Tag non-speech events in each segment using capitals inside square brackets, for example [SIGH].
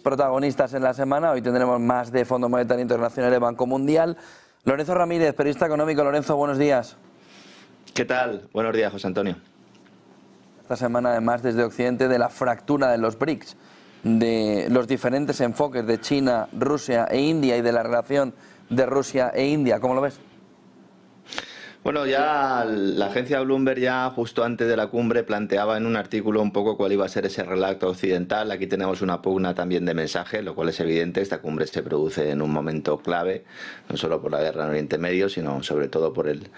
protagonistas en la semana. Hoy tendremos más de Fondo Monetario Internacional y Banco Mundial. Lorenzo Ramírez, periodista económico. Lorenzo, buenos días. ¿Qué tal? Buenos días, José Antonio. Esta semana, además, desde Occidente, de la fractura de los BRICS, de los diferentes enfoques de China, Rusia e India y de la relación de Rusia e India. ¿Cómo lo ves? Bueno, ya la agencia Bloomberg ya justo antes de la cumbre planteaba en un artículo un poco cuál iba a ser ese relato occidental. Aquí tenemos una pugna también de mensaje, lo cual es evidente. Esta cumbre se produce en un momento clave, no solo por la guerra en Oriente Medio, sino sobre todo por el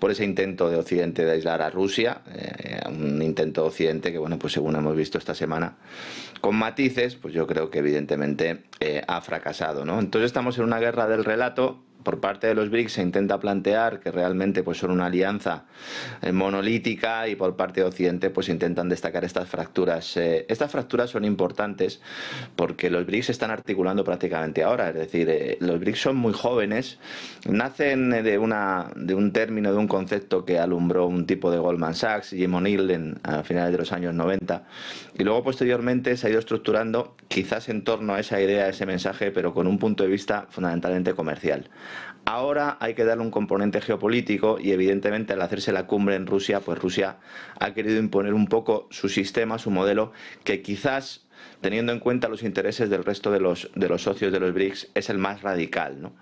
por ese intento de Occidente de aislar a Rusia, eh, un intento Occidente que bueno, pues según hemos visto esta semana con matices, pues yo creo que evidentemente eh, ha fracasado, ¿no? Entonces estamos en una guerra del relato por parte de los BRICS se intenta plantear que realmente pues, son una alianza eh, monolítica y por parte de Occidente pues, intentan destacar estas fracturas. Eh, estas fracturas son importantes porque los BRICS se están articulando prácticamente ahora, es decir, eh, los BRICS son muy jóvenes, nacen de, una, de un término, de un concepto que alumbró un tipo de Goldman Sachs, Jim O'Neill, a finales de los años 90, y luego posteriormente se ha ido estructurando quizás en torno a esa idea, a ese mensaje, pero con un punto de vista fundamentalmente comercial. Ahora hay que darle un componente geopolítico y evidentemente al hacerse la cumbre en Rusia, pues Rusia ha querido imponer un poco su sistema, su modelo, que quizás teniendo en cuenta los intereses del resto de los, socios de los BRICS, es el más radical. ¿no?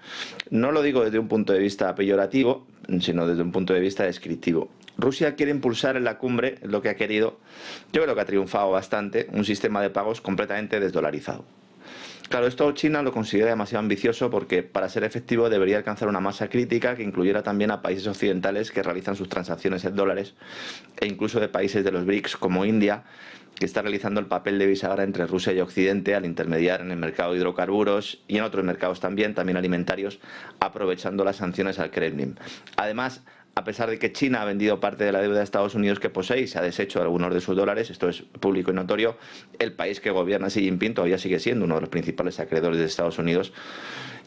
no lo digo desde un punto de vista peyorativo, sino desde un punto de vista descriptivo. Rusia quiere impulsar en la cumbre lo que ha querido, yo creo que ha triunfado bastante, un sistema de pagos completamente desdolarizado. Claro, esto China lo considera demasiado ambicioso porque para ser efectivo debería alcanzar una masa crítica que incluyera también a países occidentales que realizan sus transacciones en dólares e incluso de países de los BRICS como India, que está realizando el papel de bisagra entre Rusia y Occidente al intermediar en el mercado de hidrocarburos y en otros mercados también, también alimentarios, aprovechando las sanciones al Kremlin. Además, a pesar de que China ha vendido parte de la deuda de Estados Unidos que posee y se ha deshecho algunos de sus dólares, esto es público y notorio, el país que gobierna Xi Jinping todavía sigue siendo uno de los principales acreedores de Estados Unidos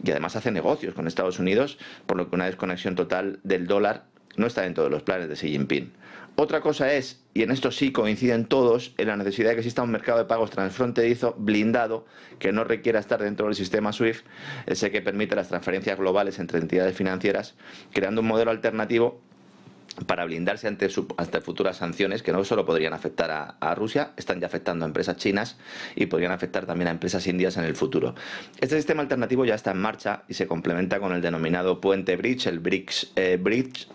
y además hace negocios con Estados Unidos, por lo que una desconexión total del dólar no está dentro de los planes de Xi Jinping. Otra cosa es, y en esto sí coinciden todos, en la necesidad de que exista un mercado de pagos transfronterizo blindado que no requiera estar dentro del sistema SWIFT, ese que permite las transferencias globales entre entidades financieras, creando un modelo alternativo para blindarse ante, futuras sanciones que no solo podrían afectar a, Rusia, están ya afectando a empresas chinas y podrían afectar también a empresas indias en el futuro. Este sistema alternativo ya está en marcha y se complementa con el denominado puente BRICS, el eh,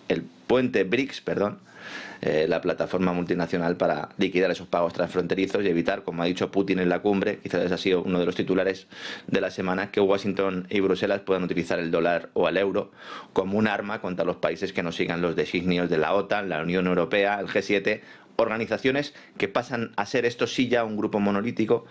el puente BRICS, perdón, eh, la plataforma multinacional para liquidar esos pagos transfronterizos y evitar, como ha dicho Putin en la cumbre, quizás ha sido uno de los titulares de la semana, que Washington y Bruselas puedan utilizar el dólar o el euro como un arma contra los países que no sigan los designios de la OTAN, la Unión Europea, el G7 organizaciones que pasan a ser esto sí ya un grupo monolítico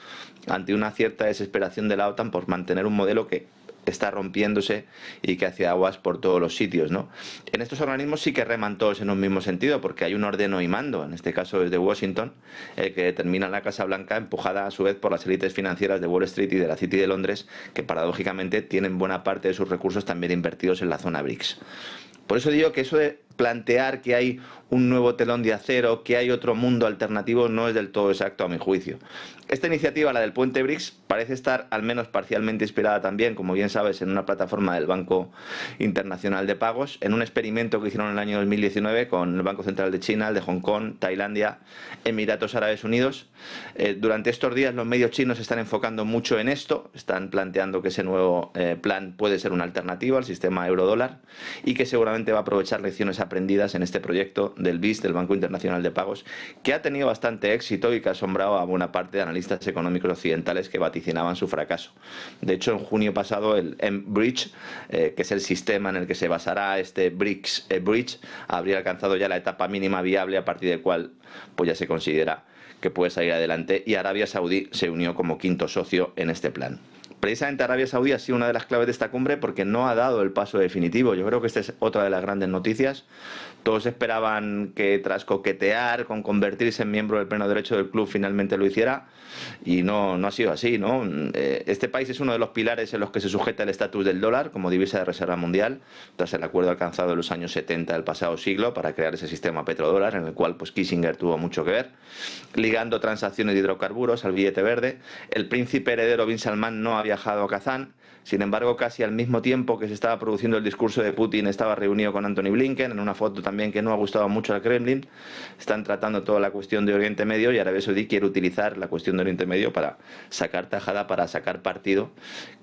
ante una cierta desesperación de la OTAN por mantener un modelo que está rompiéndose y que hace aguas por todos los sitios. ¿no? En estos organismos sí que reman todos en un mismo sentido, porque hay un ordeno y mando, en este caso desde Washington, que determina la Casa Blanca, empujada a su vez por las élites financieras de Wall Street y de la City de Londres, que paradójicamente tienen buena parte de sus recursos también invertidos en la zona BRICS. Por eso digo que eso de plantear que hay un nuevo telón de acero, que hay otro mundo alternativo, no es del todo exacto a mi juicio. Esta iniciativa, la del puente BRICS, parece estar al menos parcialmente inspirada también, como bien sabes, en una plataforma del Banco Internacional de Pagos, en un experimento que hicieron en el año 2019 con el Banco Central de China, el de Hong Kong, Tailandia, Emiratos Árabes Unidos. Eh, durante estos días los medios chinos están enfocando mucho en esto, están planteando que ese nuevo eh, plan puede ser una alternativa al sistema eurodólar y que seguramente va a aprovechar lecciones aprendidas en este proyecto del BIS, del Banco Internacional de Pagos, que ha tenido bastante éxito y que ha asombrado a buena parte de analistas económicos occidentales que vaticinaban su fracaso. De hecho, en junio pasado, el M-Bridge, eh, que es el sistema en el que se basará este BRICS, eh, Bridge, habría alcanzado ya la etapa mínima viable a partir del cual pues ya se considera que puede salir adelante y Arabia Saudí se unió como quinto socio en este plan precisamente Arabia Saudí ha sido una de las claves de esta cumbre porque no ha dado el paso definitivo. Yo creo que esta es otra de las grandes noticias. Todos esperaban que tras coquetear con convertirse en miembro del pleno derecho del club finalmente lo hiciera y no, no ha sido así. ¿no? Eh, este país es uno de los pilares en los que se sujeta el estatus del dólar como divisa de reserva mundial tras el acuerdo alcanzado en los años 70 del pasado siglo para crear ese sistema petrodólar en el cual pues, Kissinger tuvo mucho que ver, ligando transacciones de hidrocarburos al billete verde. El príncipe heredero Bin Salman no había viajado a Kazán. Sin embargo, casi al mismo tiempo que se estaba produciendo el discurso de Putin, estaba reunido con Anthony Blinken, en una foto también que no ha gustado mucho al Kremlin. Están tratando toda la cuestión de Oriente Medio y Arabia Saudí quiere utilizar la cuestión de Oriente Medio para sacar tajada, para sacar partido.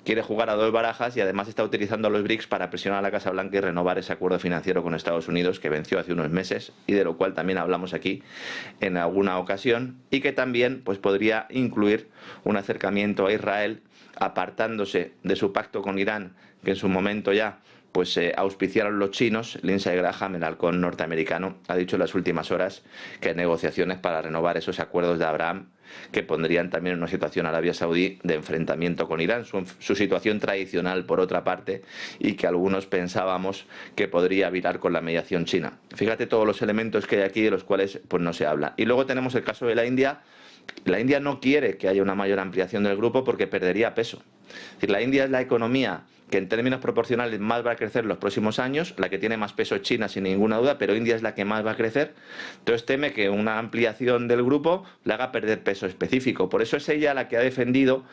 Quiere jugar a dos barajas y además está utilizando a los BRICS para presionar a la Casa Blanca y renovar ese acuerdo financiero con Estados Unidos que venció hace unos meses y de lo cual también hablamos aquí en alguna ocasión y que también pues, podría incluir un acercamiento a Israel apartándose de su pacto con Irán, que en su momento ya pues eh, auspiciaron los chinos, Lindsay Graham, el halcón norteamericano, ha dicho en las últimas horas que hay negociaciones para renovar esos acuerdos de Abraham que pondrían también en una situación a Arabia Saudí de enfrentamiento con Irán, su, su, situación tradicional por otra parte y que algunos pensábamos que podría virar con la mediación china. Fíjate todos los elementos que hay aquí de los cuales pues no se habla. Y luego tenemos el caso de la India la India no quiere que haya una mayor ampliación del grupo porque perdería peso. la India es la economía que en términos proporcionales más va a crecer en los próximos años, la que tiene más peso China sin ninguna duda, pero India es la que más va a crecer. Entonces teme que una ampliación del grupo le haga perder peso específico. Por eso es ella la que ha defendido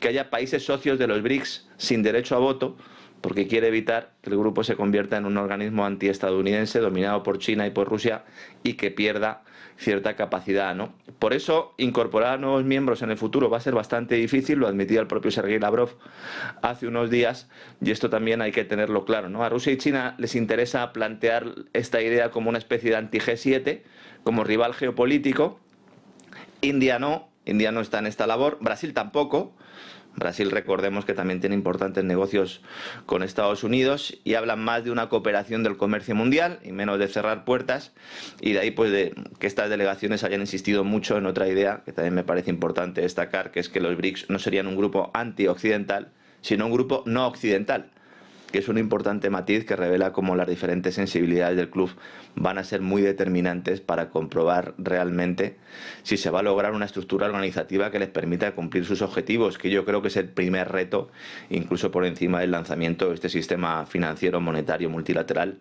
que haya países socios de los BRICS sin derecho a voto porque quiere evitar que el grupo se convierta en un organismo antiestadounidense dominado por China y por Rusia y que pierda cierta capacidad. ¿no? Por eso, incorporar nuevos miembros en el futuro va a ser bastante difícil, lo admitía el propio Sergei Lavrov hace unos días, y esto también hay que tenerlo claro. ¿no? A Rusia y China les interesa plantear esta idea como una especie de anti-G7, como rival geopolítico. India no, India no está en esta labor, Brasil tampoco. Brasil, recordemos que también tiene importantes negocios con Estados Unidos y hablan más de una cooperación del comercio mundial y menos de cerrar puertas y de ahí pues que estas delegaciones hayan insistido mucho en otra idea que también me parece importante destacar, que es que los BRICS no serían un grupo antioccidental, sino un grupo no occidental que es un importante matiz que revela cómo las diferentes sensibilidades del club van a ser muy determinantes para comprobar realmente si se va a lograr una estructura organizativa que les permita cumplir sus objetivos, que yo creo que es el primer reto, incluso por encima del lanzamiento de este sistema financiero monetario multilateral,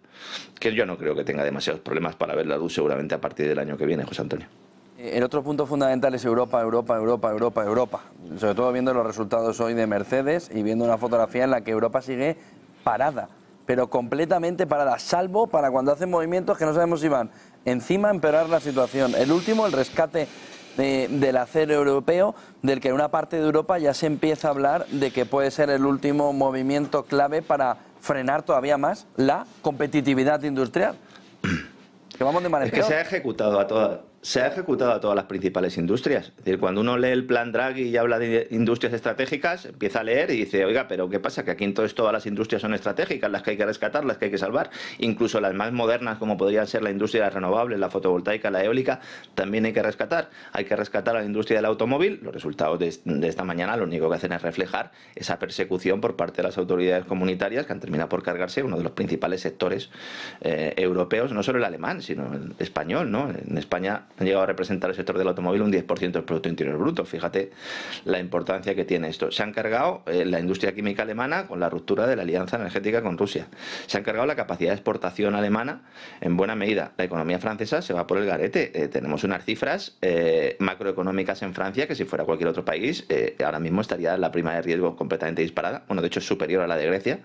que yo no creo que tenga demasiados problemas para ver la luz seguramente a partir del año que viene, José Antonio. El otro punto fundamental es Europa, Europa, Europa, Europa, Europa. Sobre todo viendo los resultados hoy de Mercedes y viendo una fotografía en la que Europa sigue parada, pero completamente parada, salvo para cuando hacen movimientos que no sabemos si van encima a empeorar la situación. El último, el rescate del acero europeo, del que en una parte de Europa ya se empieza a hablar de que puede ser el último movimiento clave para frenar todavía más la competitividad industrial. [CLEARS THROAT] Que vamos de manera es que se ha ejecutado a todas se ha ejecutado a todas las principales industrias. Es decir, cuando uno lee el plan Draghi y habla de industrias estratégicas, empieza a leer y dice, oiga, pero ¿qué pasa? Que aquí entonces todas las industrias son estratégicas, las que hay que rescatar, las que hay que salvar. Incluso las más modernas, como podrían ser la industria de las renovables, la fotovoltaica, la eólica, también hay que rescatar. Hay que rescatar a la industria del automóvil. Los resultados de, esta mañana lo único que hacen es reflejar esa persecución por parte de las autoridades comunitarias que han terminado por cargarse uno de los principales sectores eh, europeos, no solo el alemán, sino el español. ¿no? En España han llegado a representar el sector del automóvil un 10% del Producto Interior Bruto. Fíjate la importancia que tiene esto. Se han cargado eh, la industria química alemana con la ruptura de la alianza energética con Rusia. Se han cargado la capacidad de exportación alemana en buena medida. La economía francesa se va por el garete. Eh, tenemos unas cifras eh, macroeconómicas en Francia que si fuera cualquier otro país, ahora mismo estaría la prima de riesgo completamente disparada. Bueno, de hecho es superior a la de Grecia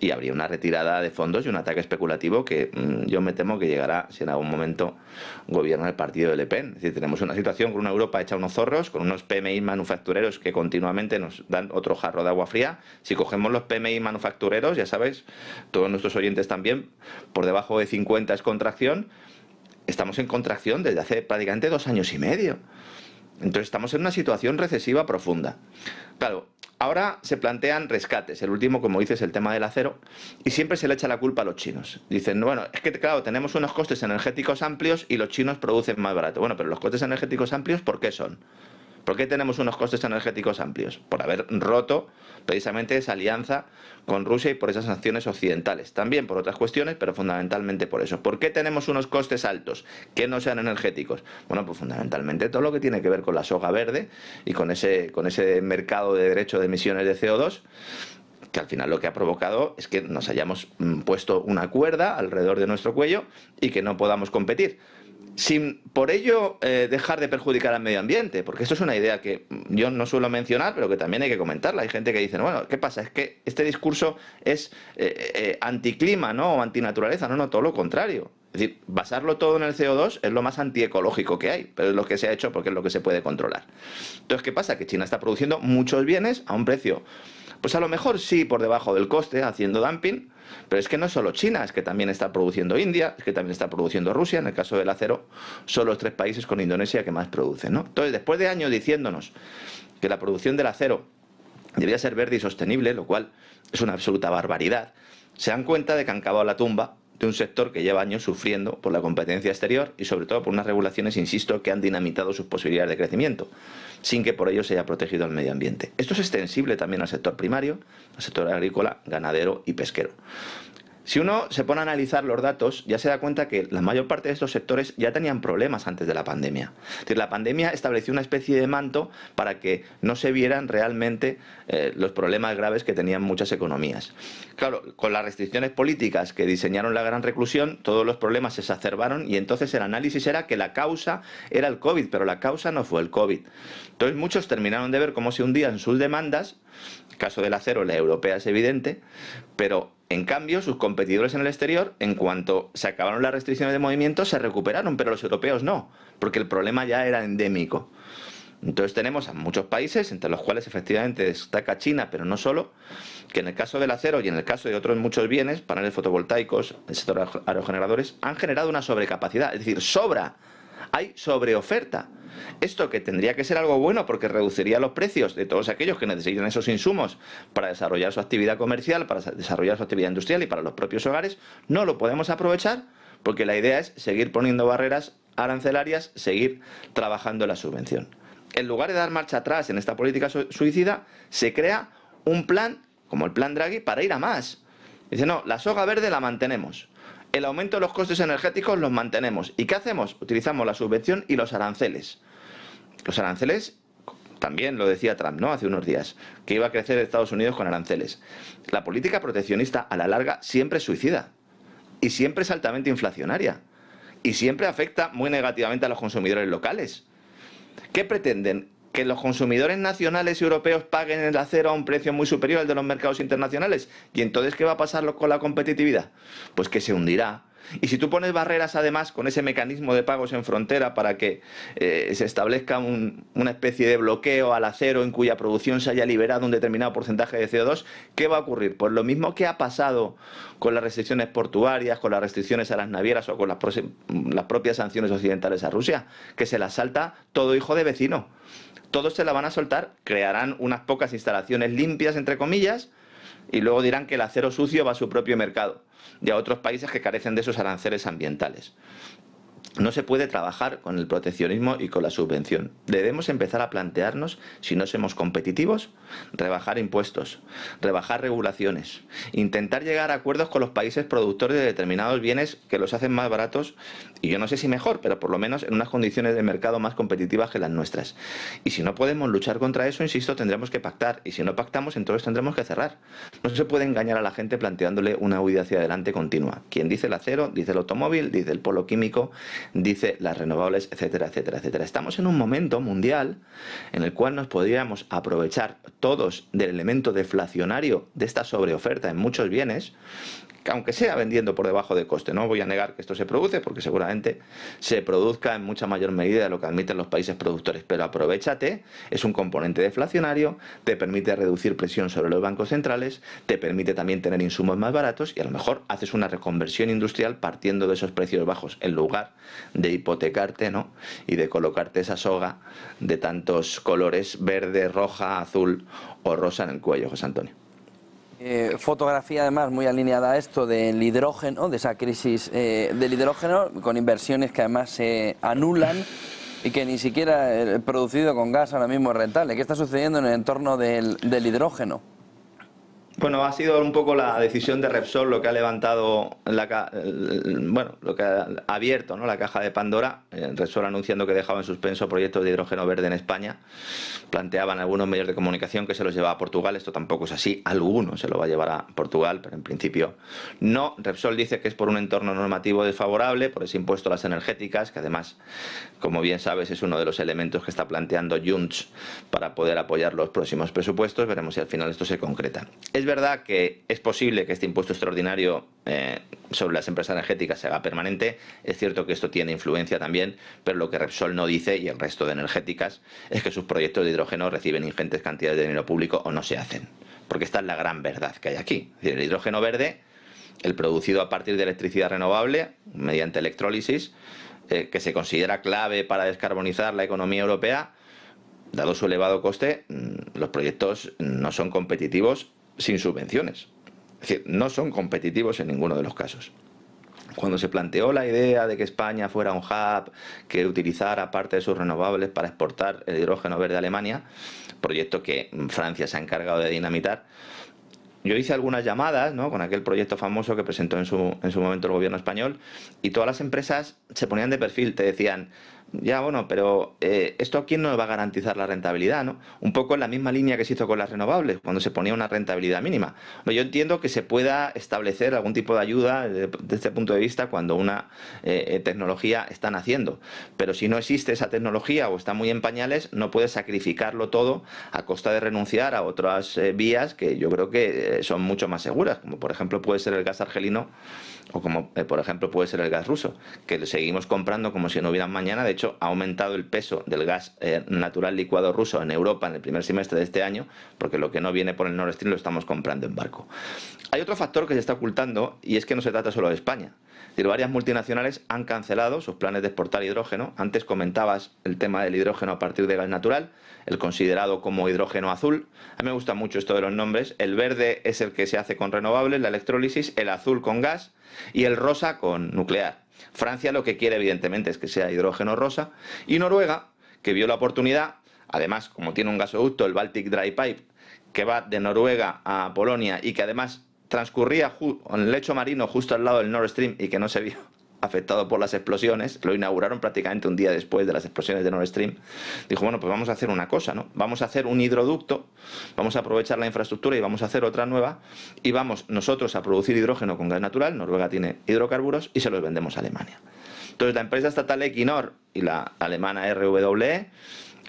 y habría una retirada de fondos y un ataque especulativo que mm, yo me temo que llegará si en algún momento gobierna el partido de Le Pen. Es decir, tenemos una situación con una Europa hecha unos zorros, con unos PMI manufactureros que continuamente nos dan otro jarro de agua fría. Si cogemos los PMI manufactureros, ya sabéis, todos nuestros oyentes también, por debajo de 50 es contracción. Estamos en contracción desde hace prácticamente dos años y medio. Entonces estamos en una situación recesiva profunda. Claro, ahora se plantean rescates. El último, como dices, el tema del acero. Y siempre se le echa la culpa a los chinos. Dicen, bueno, es que claro, tenemos unos costes energéticos amplios y los chinos producen más barato. Bueno, pero los costes energéticos amplios, ¿por qué son? ¿Por qué tenemos unos costes energéticos amplios? Por haber roto precisamente esa alianza con Rusia y por esas sanciones occidentales. También por otras cuestiones, pero fundamentalmente por eso. ¿Por qué tenemos unos costes altos que no sean energéticos? Bueno, pues fundamentalmente todo lo que tiene que ver con la soga verde y con ese, con ese mercado de derecho de emisiones de CO2 que al final lo que ha provocado es que nos hayamos mm, puesto una cuerda alrededor de nuestro cuello y que no podamos competir sin por ello eh, dejar de perjudicar al medio ambiente, porque esto es una idea que yo no suelo mencionar, pero que también hay que comentarla. Hay gente que dice, bueno, ¿qué pasa? Es que este discurso es eh, eh, anticlima, ¿no? O antinaturaleza, no, no, todo lo contrario. Es decir, basarlo todo en el CO2 es lo más antiecológico que hay, pero es lo que se ha hecho porque es lo que se puede controlar. Entonces, ¿qué pasa? Que China está produciendo muchos bienes a un precio pues a lo mejor sí por debajo del coste, haciendo dumping, pero es que no solo China, es que también está produciendo India, es que también está produciendo Rusia, en el caso del acero, son los tres países con Indonesia que más producen. ¿no? Entonces, después de años diciéndonos que la producción del acero debía ser verde y sostenible, lo cual es una absoluta barbaridad, se dan cuenta de que han cavado la tumba de un sector que lleva años sufriendo por la competencia exterior y sobre todo por unas regulaciones, insisto, que han dinamitado sus posibilidades de crecimiento, sin que por ello se haya protegido el medio ambiente. Esto es extensible también al sector primario, al sector agrícola, ganadero y pesquero. Si uno se pone a analizar los datos, ya se da cuenta que la mayor parte de estos sectores ya tenían problemas antes de la pandemia. Es decir, la pandemia estableció una especie de manto para que no se vieran realmente eh, los problemas graves que tenían muchas economías. Claro, con las restricciones políticas que diseñaron la gran reclusión, todos los problemas se exacerbaron y entonces el análisis era que la causa era el COVID, pero la causa no fue el COVID. Entonces muchos terminaron de ver cómo se hundían sus demandas el caso del acero, la europea es evidente, pero en cambio sus competidores en el exterior, en cuanto se acabaron las restricciones de movimiento, se recuperaron, pero los europeos no, porque el problema ya era endémico. Entonces tenemos a muchos países, entre los cuales efectivamente destaca China, pero no solo, que en el caso del acero y en el caso de otros muchos bienes, paneles fotovoltaicos, el sector aerogeneradores, han generado una sobrecapacidad, es decir, sobra hay sobreoferta. Esto que tendría que ser algo bueno porque reduciría los precios de todos aquellos que necesitan esos insumos para desarrollar su actividad comercial, para desarrollar su actividad industrial y para los propios hogares, no lo podemos aprovechar porque la idea es seguir poniendo barreras arancelarias, seguir trabajando la subvención. En lugar de dar marcha atrás en esta política suicida, se crea un plan, como el plan Draghi, para ir a más. Dice, no, la soga verde la mantenemos el aumento de los costes energéticos los mantenemos. ¿Y qué hacemos? Utilizamos la subvención y los aranceles. Los aranceles, también lo decía Trump, ¿no? Hace unos días, que iba a crecer Estados Unidos con aranceles. La política proteccionista a la larga siempre es suicida y siempre es altamente inflacionaria y siempre afecta muy negativamente a los consumidores locales. ¿Qué pretenden? que los consumidores nacionales y europeos paguen el acero a un precio muy superior al de los mercados internacionales. ¿Y entonces qué va a pasar con la competitividad? Pues que se hundirá y si tú pones barreras además con ese mecanismo de pagos en frontera para que eh, se establezca una especie de bloqueo al acero en cuya producción se haya liberado un determinado porcentaje de CO2, ¿qué va a ocurrir? Pues lo mismo que ha pasado con las restricciones portuarias, con las restricciones a las navieras o con las, las propias sanciones occidentales a Rusia, que se las salta todo hijo de vecino. Todos se la van a soltar, crearán unas pocas instalaciones limpias, entre comillas, y luego dirán que el acero sucio va a su propio mercado y a otros países que carecen de esos aranceles ambientales. No se puede trabajar con el proteccionismo y con la subvención. Debemos empezar a plantearnos si no somos competitivos, rebajar impuestos, rebajar regulaciones, intentar llegar a acuerdos con los países productores de determinados bienes que los hacen más baratos y yo no sé si mejor, pero por lo menos en unas condiciones de mercado más competitivas que las nuestras. Y si no podemos luchar contra eso, insisto, tendremos que pactar. Y si no pactamos, entonces tendremos que cerrar. No se puede engañar a la gente planteándole una huida hacia adelante continua. Quien dice el acero, dice el automóvil, dice el polo químico, dice las renovables, etcétera, etcétera, etcétera. Estamos en un momento mundial en el cual nos podríamos aprovechar todos del elemento deflacionario de esta sobreoferta en muchos bienes aunque sea vendiendo por debajo de coste. No voy a negar que esto se produce, porque seguramente se produzca en mucha mayor medida de lo que admiten los países productores, pero aprovechate, es un componente deflacionario, te permite reducir presión sobre los bancos centrales, te permite también tener insumos más baratos y a lo mejor haces una reconversión industrial partiendo de esos precios bajos en lugar de hipotecarte ¿no? y de colocarte esa soga de tantos colores verde, roja, azul o rosa en el cuello, José Antonio. Eh, fotografía además muy alineada a esto del hidrógeno, de esa crisis eh, del hidrógeno, con inversiones que además se anulan y que ni siquiera el eh, producido con gas ahora mismo es rentable. ¿Qué está sucediendo en el entorno del hidrógeno? Bueno, ha sido un poco la decisión de Repsol lo que ha levantado, la, bueno, lo que ha abierto ¿no? la caja de Pandora. Eh, Repsol anunciando que dejaba en suspenso proyectos de hidrógeno verde en España. Planteaban algunos medios de comunicación que se los lleva a Portugal. Esto tampoco es así. Alguno se lo va a llevar a Portugal, pero en principio no. Repsol dice que es por un entorno normativo desfavorable, por ese impuesto a las energéticas, que además, como bien sabes, es uno de los elementos que está planteando Junts para poder apoyar los próximos presupuestos. Veremos si al final esto se concreta verdad que es posible que este impuesto extraordinario eh, sobre las empresas energéticas se haga permanente. Es cierto que esto tiene influencia también, pero lo que Repsol no dice y el resto de energéticas es que sus proyectos de hidrógeno reciben ingentes cantidades de dinero público o no se hacen. Porque esta es la gran verdad que hay aquí. el hidrógeno verde, el producido a partir de electricidad renovable, mediante electrólisis, eh, que se considera clave para descarbonizar la economía europea, dado su elevado coste, mm, los proyectos no son competitivos sin subvenciones. Es decir, no son competitivos en ninguno de los casos. Cuando se planteó la idea de que España fuera un hub que utilizara parte de sus renovables para exportar el hidrógeno verde a Alemania, proyecto que Francia se ha encargado de dinamitar, yo hice algunas llamadas ¿no? con aquel proyecto famoso que presentó en su, en su momento el gobierno español y todas las empresas se ponían de perfil, te decían, ya, bueno, pero eh, esto aquí quién va a garantizar la rentabilidad, ¿no? Un poco en la misma línea que se hizo con las renovables, cuando se ponía una rentabilidad mínima. Yo entiendo que se pueda establecer algún tipo de ayuda desde, este punto de vista cuando una eh, eh, tecnología está naciendo, pero si no existe esa tecnología o está muy en pañales, no puede sacrificarlo todo a costa de renunciar a otras vías que yo creo que son mucho más seguras, como por ejemplo puede ser el gas argelino o como por ejemplo puede ser el gas ruso, que seguimos comprando como si no hubiera mañana, de hecho, ha aumentado el peso del gas eh, natural licuado ruso en Europa en el primer semestre de este año, porque lo que no viene por el Nord Stream lo estamos comprando en barco. Hay otro factor que se está ocultando y es que no se trata solo de España. varias multinacionales han cancelado sus planes de exportar hidrógeno. Antes comentabas el tema del hidrógeno a partir de gas natural, el considerado como hidrógeno azul. A mí me gusta mucho esto de los nombres. El verde es el que se hace con renovables, la electrólisis, el azul con gas y el rosa con nuclear. Francia lo que quiere evidentemente es que sea hidrógeno rosa y Noruega, que vio la oportunidad, además como tiene un gasoducto, el Baltic Dry Pipe, que va de Noruega a Polonia y que además transcurría en el lecho marino justo al lado del Nord Stream y que no se vio afectado por las explosiones, lo inauguraron prácticamente un día después de las explosiones de Nord Stream, dijo, bueno, pues vamos a hacer una cosa, ¿no? Vamos a hacer un hidroducto, vamos a aprovechar la infraestructura y vamos a hacer otra nueva y vamos nosotros a producir hidrógeno con gas natural, Noruega tiene hidrocarburos y se los vendemos a Alemania. Entonces la empresa estatal Equinor y la alemana RWE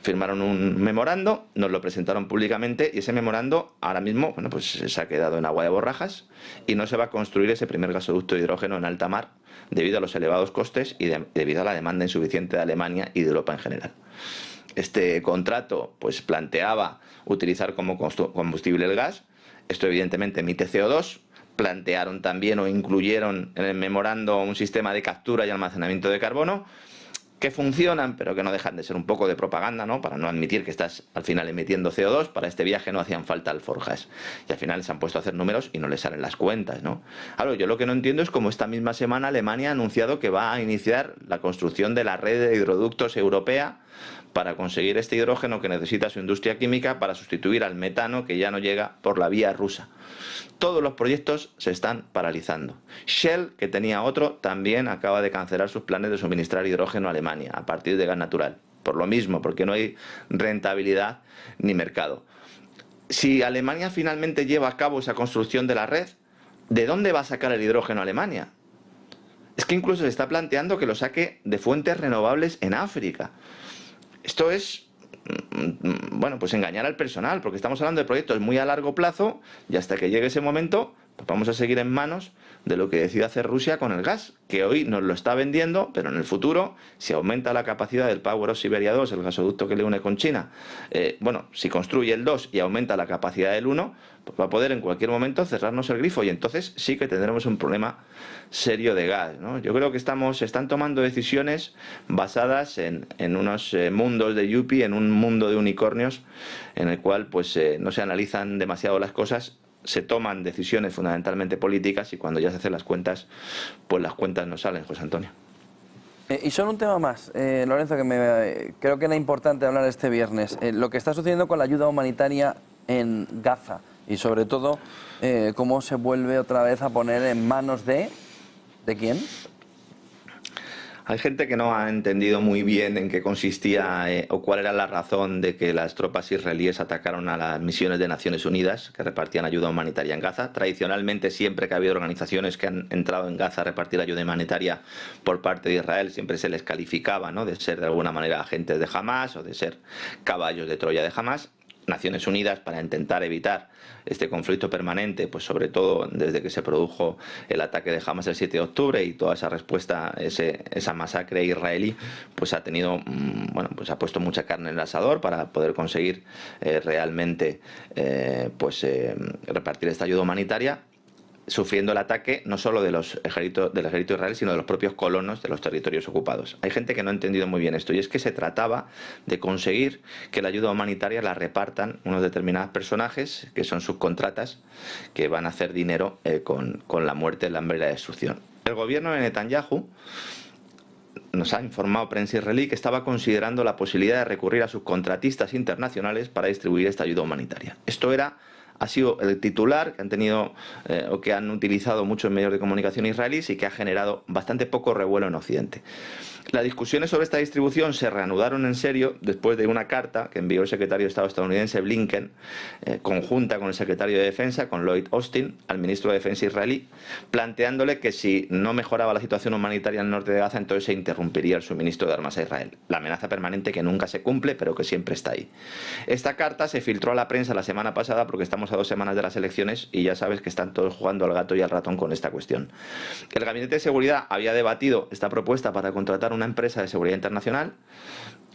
firmaron un memorando, nos lo presentaron públicamente y ese memorando ahora mismo bueno, pues se ha quedado en agua de borrajas y no se va a construir ese primer gasoducto de hidrógeno en alta mar debido a los elevados costes y debido a la demanda insuficiente de Alemania y de Europa en general. Este contrato pues planteaba utilizar como combustible el gas, esto evidentemente emite CO2, plantearon también o incluyeron en el memorando un sistema de captura y almacenamiento de carbono que funcionan, pero que no dejan de ser un poco de propaganda, ¿no? Para no admitir que estás al final emitiendo CO2, para este viaje no hacían falta alforjas. Y al final se han puesto a hacer números y no les salen las cuentas, ¿no? Ahora, yo lo que no entiendo es cómo esta misma semana Alemania ha anunciado que va a iniciar la construcción de la red de hidroductos europea para conseguir este hidrógeno que necesita su industria química para sustituir al metano que ya no llega por la vía rusa. Todos los proyectos se están paralizando. Shell, que tenía otro, también acaba de cancelar sus planes de suministrar hidrógeno a Alemania a partir de gas natural. Por lo mismo, porque no hay rentabilidad ni mercado. Si Alemania finalmente lleva a cabo esa construcción de la red, ¿de dónde va a sacar el hidrógeno a Alemania? Es que incluso se está planteando que lo saque de fuentes renovables en África. Esto es mm, bueno, pues engañar al personal, porque estamos hablando de proyectos muy a largo plazo y hasta que llegue ese momento, pues vamos a seguir en manos de lo que decide hacer Rusia con el gas, que hoy nos lo está vendiendo, pero en el futuro, si aumenta la capacidad del Power of Siberia 2, el gasoducto que le une con China, eh, bueno, si construye el 2 y aumenta la capacidad del 1, pues va a poder en cualquier momento cerrarnos el grifo y entonces sí que tendremos un problema serio de gas. Yo creo que estamos, están tomando decisiones basadas en, en unos eh, mundos de yuppie, en un mundo de unicornios, en el cual pues eh, no se analizan demasiado las cosas se toman decisiones fundamentalmente políticas y cuando ya se hacen las cuentas, pues las cuentas no salen, José Antonio. Eh, y solo un tema más, eh, Lorenzo, que me, eh, creo que era importante hablar este viernes. lo que está sucediendo con la ayuda humanitaria en Gaza y sobre todo cómo se vuelve otra vez a poner en manos de... ¿De quién? Hay gente que no ha entendido muy bien en qué consistía eh, o cuál era la razón de que las tropas israelíes atacaron a las misiones de Naciones Unidas que repartían ayuda humanitaria en Gaza. Tradicionalmente, siempre que ha habido organizaciones que han entrado en Gaza a repartir ayuda humanitaria por parte de Israel, siempre se les calificaba ¿no? de ser de alguna manera agentes de Hamas o de ser caballos de Troya de Hamas. Naciones Unidas para intentar evitar este conflicto permanente, pues sobre todo desde que se produjo el ataque de Hamas el 7 de octubre y toda esa respuesta, esa masacre israelí, pues ha tenido, mm, bueno, pues ha puesto mucha carne en el asador para poder conseguir eh, realmente eh, pues eh, repartir esta ayuda humanitaria sufriendo el ataque no solo de los ejércitos, del ejército israelí, sino de los propios colonos de los territorios ocupados. Hay gente que no ha entendido muy bien esto, y es que se trataba de conseguir que la ayuda humanitaria la repartan unos determinados personajes, que son subcontratas, que van a hacer dinero eh, con, la muerte, el hambre y la destrucción. El gobierno de Netanyahu nos ha informado Prensa Israelí que estaba considerando la posibilidad de recurrir a sus contratistas internacionales para distribuir esta ayuda humanitaria. Esto era ha sido el titular que han tenido eh, o que han utilizado muchos medios de comunicación israelíes y que ha generado bastante poco revuelo en Occidente. Las discusiones sobre esta distribución se reanudaron en serio después de una carta que envió el secretario de Estado estadounidense Blinken, eh, conjunta con el secretario de Defensa, con Lloyd Austin, al ministro de Defensa israelí, planteándole que si no mejoraba la situación humanitaria en el norte de Gaza, entonces se interrumpiría el suministro de armas a Israel. La amenaza permanente que nunca se cumple, pero que siempre está ahí. Esta carta se filtró a la prensa la semana pasada porque estamos a dos semanas de las elecciones y ya sabes que están todos jugando al gato y al ratón con esta cuestión. El Gabinete de Seguridad había debatido esta propuesta para contratar un una empresa de seguridad internacional,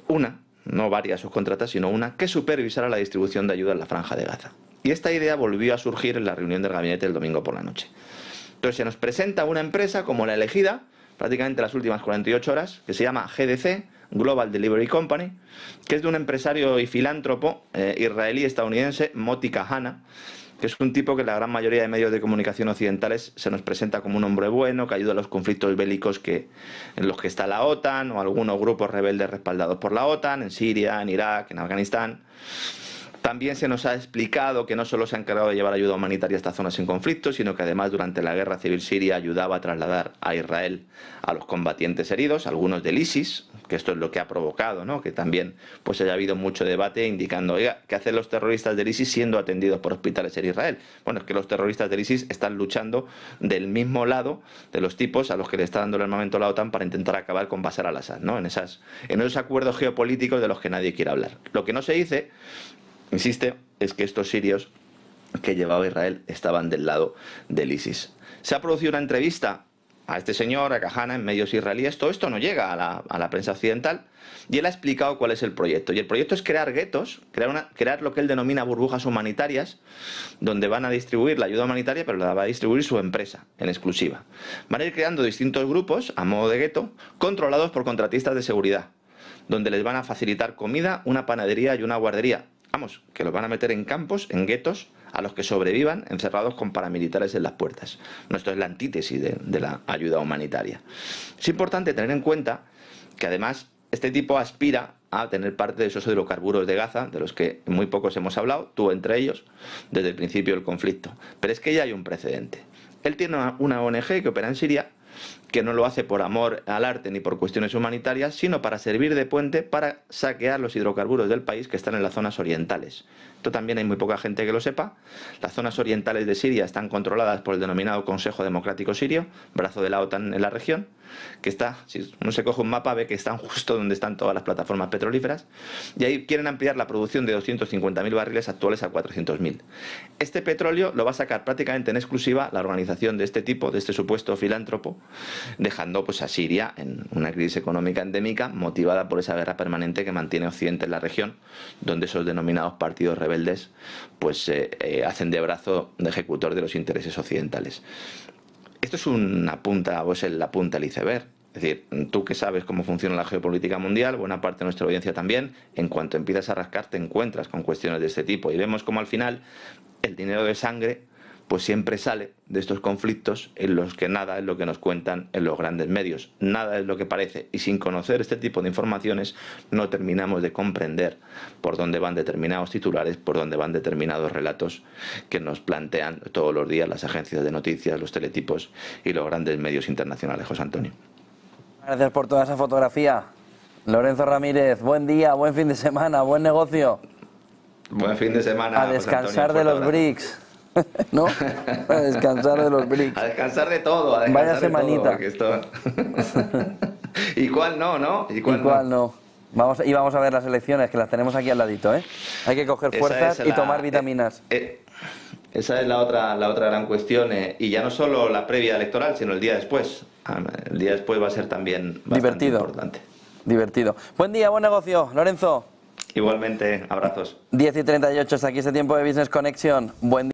una, no varias subcontratas, sino una, que supervisara la distribución de ayuda en la franja de Gaza. Y esta idea volvió a surgir en la reunión del gabinete el domingo por la noche. Entonces se nos presenta una empresa como la elegida, prácticamente las últimas 48 horas, que se llama GDC, Global Delivery Company, que es de un empresario y filántropo eh, israelí-estadounidense, Moti Kahana, que es un tipo que la gran mayoría de medios de comunicación occidentales se nos presenta como un hombre bueno, que ayuda a los conflictos bélicos que, en los que está la OTAN o algunos grupos rebeldes respaldados por la OTAN, en Siria, en Irak, en Afganistán. También se nos ha explicado que no solo se ha encargado de llevar ayuda humanitaria a estas zonas en conflicto, sino que además durante la guerra civil siria ayudaba a trasladar a Israel a los combatientes heridos, algunos del ISIS, que esto es lo que ha provocado, ¿no? que también pues haya habido mucho debate indicando, oiga, ¿qué hacen los terroristas del ISIS siendo atendidos por hospitales en Israel? Bueno, es que los terroristas del ISIS están luchando del mismo lado de los tipos a los que le está dando el armamento a la OTAN para intentar acabar con Bashar al-Assad, ¿no? en, en esos acuerdos geopolíticos de los que nadie quiere hablar. Lo que no se dice Insiste, es que estos sirios que llevaba Israel estaban del lado del ISIS. Se ha producido una entrevista a este señor, a Kahana, en medios israelíes. Todo esto no llega a la, a la, prensa occidental. Y él ha explicado cuál es el proyecto. Y el proyecto es crear guetos, crear, crear lo que él denomina burbujas humanitarias, donde van a distribuir la ayuda humanitaria, pero la va a distribuir su empresa en exclusiva. Van a ir creando distintos grupos, a modo de gueto, controlados por contratistas de seguridad donde les van a facilitar comida, una panadería y una guardería, Vamos, que los van a meter en campos, en guetos, a los que sobrevivan encerrados con paramilitares en las puertas. esto es la antítesis de, de la ayuda humanitaria. Es importante tener en cuenta que además este tipo aspira a tener parte de esos hidrocarburos de Gaza, de los que muy pocos hemos hablado, tú entre ellos, desde el principio del conflicto. Pero es que ya hay un precedente. Él tiene una ONG que opera en Siria que no lo hace por amor al arte ni por cuestiones humanitarias, sino para servir de puente para saquear los hidrocarburos del país que están en las zonas orientales. Esto también hay muy poca gente que lo sepa. Las zonas orientales de Siria están controladas por el denominado Consejo Democrático Sirio, brazo de la OTAN en la región que está, si uno se coge un mapa, ve que están justo donde están todas las plataformas petrolíferas, y ahí quieren ampliar la producción de 250.000 barriles actuales a 400.000. Este petróleo lo va a sacar prácticamente en exclusiva la organización de este tipo, de este supuesto filántropo, dejando pues, a Siria en una crisis económica endémica motivada por esa guerra permanente que mantiene Occidente en la región, donde esos denominados partidos rebeldes pues, eh, eh, hacen de brazo de ejecutor de los intereses occidentales. Esto es una punta, es la punta del iceberg. Es decir, tú que sabes cómo funciona la geopolítica mundial, buena parte de nuestra audiencia también, en cuanto empiezas a rascar te encuentras con cuestiones de este tipo y vemos como al final el dinero de sangre pues siempre sale de estos conflictos en los que nada es lo que nos cuentan en los grandes medios, nada es lo que parece y sin conocer este tipo de informaciones no terminamos de comprender por dónde van determinados titulares, por dónde van determinados relatos que nos plantean todos los días las agencias de noticias, los teletipos y los grandes medios internacionales, José Antonio. Gracias por toda esa fotografía. Lorenzo Ramírez, buen día, buen fin de semana, buen negocio. Buen fin de semana. A descansar de los BRICS. [LAUGHS] ¿no? A descansar de los bricks. [LAUGHS] A descansar de todo, a descansar Vaya de semanita. Todo, [LAUGHS] ¿Y cuál no, no? ¿Y cuál, ¿Y cuál no? Vamos, y vamos a ver las elecciones, que las tenemos aquí al ladito, ¿eh? Hay que coger fuerzas y tomar eh, vitaminas. Eh, esa es la otra, la otra gran cuestión, eh, y ya no solo la previa electoral, sino el día después. Ah, el día después va a ser también Divertido. importante. Divertido. Buen día, buen negocio, Lorenzo. Igualmente, abrazos. 10 y 38 hasta aquí este tiempo de Business Connection. Buen día.